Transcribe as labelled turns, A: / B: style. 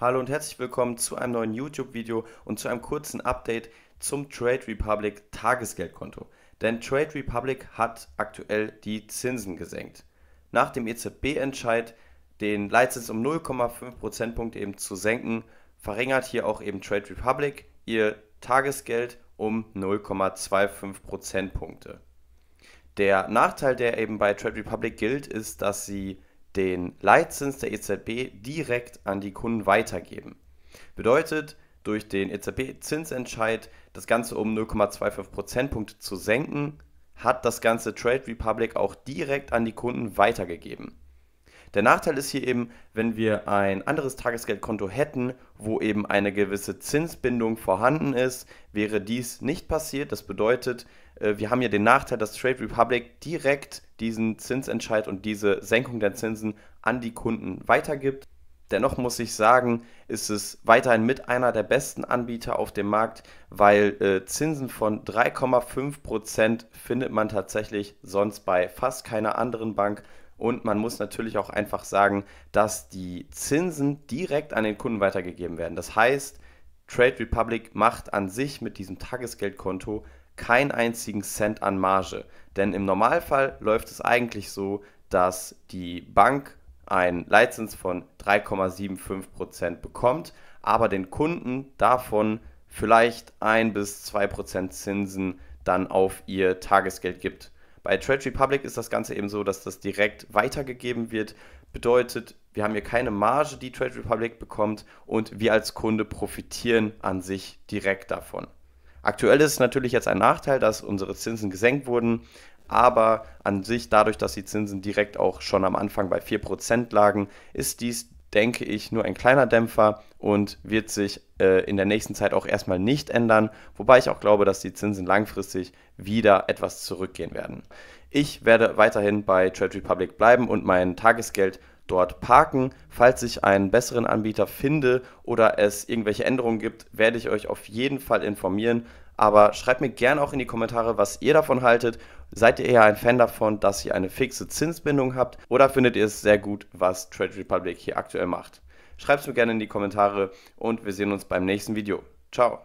A: Hallo und herzlich willkommen zu einem neuen YouTube-Video und zu einem kurzen Update zum Trade Republic Tagesgeldkonto. Denn Trade Republic hat aktuell die Zinsen gesenkt. Nach dem EZB-Entscheid, den Leitzins um 0,5 Prozentpunkte eben zu senken, verringert hier auch eben Trade Republic ihr Tagesgeld um 0,25 Prozentpunkte. Der Nachteil, der eben bei Trade Republic gilt, ist, dass sie den Leitzins der EZB direkt an die Kunden weitergeben. Bedeutet, durch den EZB-Zinsentscheid das Ganze um 0,25 Prozentpunkte zu senken, hat das ganze Trade Republic auch direkt an die Kunden weitergegeben. Der Nachteil ist hier eben, wenn wir ein anderes Tagesgeldkonto hätten, wo eben eine gewisse Zinsbindung vorhanden ist, wäre dies nicht passiert. Das bedeutet, äh, wir haben hier den Nachteil, dass Trade Republic direkt diesen Zinsentscheid und diese Senkung der Zinsen an die Kunden weitergibt. Dennoch muss ich sagen, ist es weiterhin mit einer der besten Anbieter auf dem Markt, weil äh, Zinsen von 3,5% findet man tatsächlich sonst bei fast keiner anderen Bank. Und man muss natürlich auch einfach sagen, dass die Zinsen direkt an den Kunden weitergegeben werden. Das heißt, Trade Republic macht an sich mit diesem Tagesgeldkonto keinen einzigen Cent an Marge. Denn im Normalfall läuft es eigentlich so, dass die Bank einen Leitzins von 3,75% bekommt, aber den Kunden davon vielleicht 1 bis 2% Zinsen dann auf ihr Tagesgeld gibt. Bei Trade Republic ist das Ganze eben so, dass das direkt weitergegeben wird. Bedeutet, wir haben hier keine Marge, die Trade Republic bekommt und wir als Kunde profitieren an sich direkt davon. Aktuell ist es natürlich jetzt ein Nachteil, dass unsere Zinsen gesenkt wurden, aber an sich dadurch, dass die Zinsen direkt auch schon am Anfang bei 4% lagen, ist dies, denke ich, nur ein kleiner Dämpfer und wird sich äh, in der nächsten Zeit auch erstmal nicht ändern, wobei ich auch glaube, dass die Zinsen langfristig wieder etwas zurückgehen werden. Ich werde weiterhin bei Trade Republic bleiben und mein Tagesgeld dort parken. Falls ich einen besseren Anbieter finde oder es irgendwelche Änderungen gibt, werde ich euch auf jeden Fall informieren. Aber schreibt mir gerne auch in die Kommentare, was ihr davon haltet. Seid ihr eher ein Fan davon, dass ihr eine fixe Zinsbindung habt oder findet ihr es sehr gut, was Trade Republic hier aktuell macht? Schreibt es mir gerne in die Kommentare und wir sehen uns beim nächsten Video. Ciao!